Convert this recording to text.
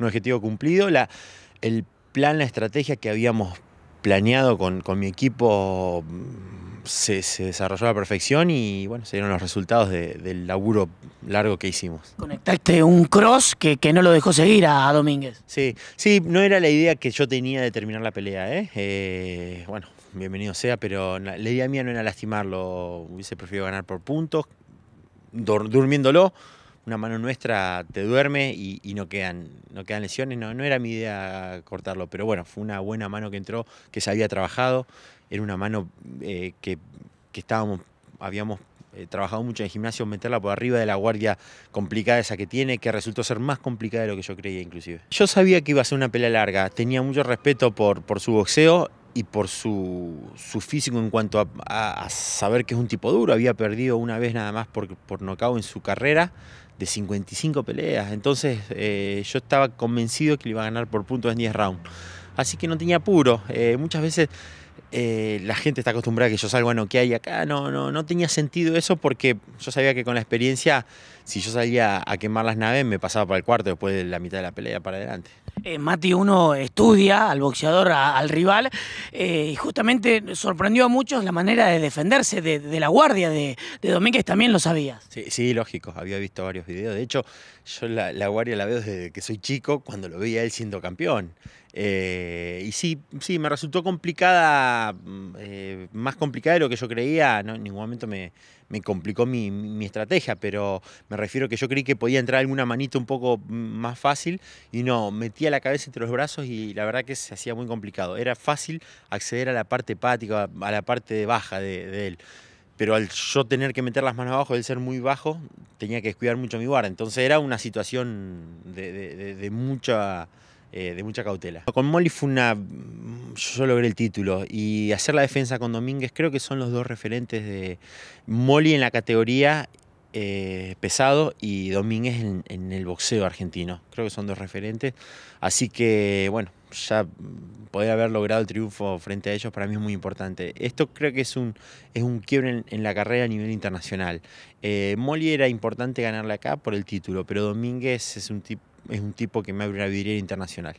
un objetivo cumplido. el plan, la estrategia que habíamos planeado con, mi equipo mm, se, desarrolló a la perfección y bueno, se dieron los resultados del laburo largo que hicimos. Conectaste un cross que, no lo dejó seguir a, Domínguez. Sí, sí, no era la idea que yo tenía de terminar la pelea, ¿eh? eh bueno, bienvenido sea, pero la, idea mía no era lastimarlo, hubiese preferido ganar por puntos, durmiéndolo una mano nuestra te duerme y, no, quedan, no quedan lesiones. No, era mi idea cortarlo, pero bueno, fue una buena mano que entró, que se había trabajado. Era una mano eh, que, estábamos, habíamos eh, trabajado mucho en el gimnasio, meterla por arriba de la guardia complicada esa que tiene, que resultó ser más complicada de lo que yo creía inclusive. Yo sabía que iba a ser una pelea larga, tenía mucho respeto por su boxeo y por su, físico en cuanto a, saber que es un tipo duro. Había perdido una vez nada más por, por nocao en su carrera de 55 peleas. Entonces eh, yo estaba convencido que le iba a ganar por puntos en 10 rounds. Así que no tenía puro eh, muchas veces eh, la gente está acostumbrada a que yo salgo a noquear y acá no, no, no tenía sentido eso porque yo sabía que con la experiencia, si yo salía a quemar las naves, me pasaba para el cuarto después de la mitad de la pelea para adelante. Eh, Mati uno estudia al boxeador, al rival, eh, y justamente sorprendió a muchos la manera de defenderse de, la guardia de, Domínguez, también lo sabías. Sí, sí, lógico, había visto varios videos. De hecho, yo la, la guardia la veo desde que soy chico, cuando lo veía él siendo campeón. Eh, y sí, sí, me resultó complicada, mm, eh, más complicada de lo que yo creía. No, en ningún momento me, complicó mi, estrategia, pero me refiero que yo creí que podía entrar alguna manita un poco mm, más fácil y no, metía la cabeza entre los brazos y la verdad que se hacía muy complicado. Era fácil acceder a la parte hepática, a la parte baja de, él pero al yo tener que meter las manos abajo, él ser muy bajo, tenía que descuidar mucho mi guarda. Entonces era una situación de, de mucha eh, de mucha cautela. Con Molly fue una... yo logré el título y hacer la defensa con Domínguez creo que son los dos referentes de Molly en la categoría eh, pesado y Domínguez en, el boxeo argentino. Creo que son dos referentes. Así que, bueno, ya poder haber logrado el triunfo frente a ellos para mí es muy importante. Esto creo que es un, es un quiebre en, la carrera a nivel internacional. Eh, Molly era importante ganarle acá por el título, pero Domínguez es un tipo es un tipo que me abre una vidriera internacional.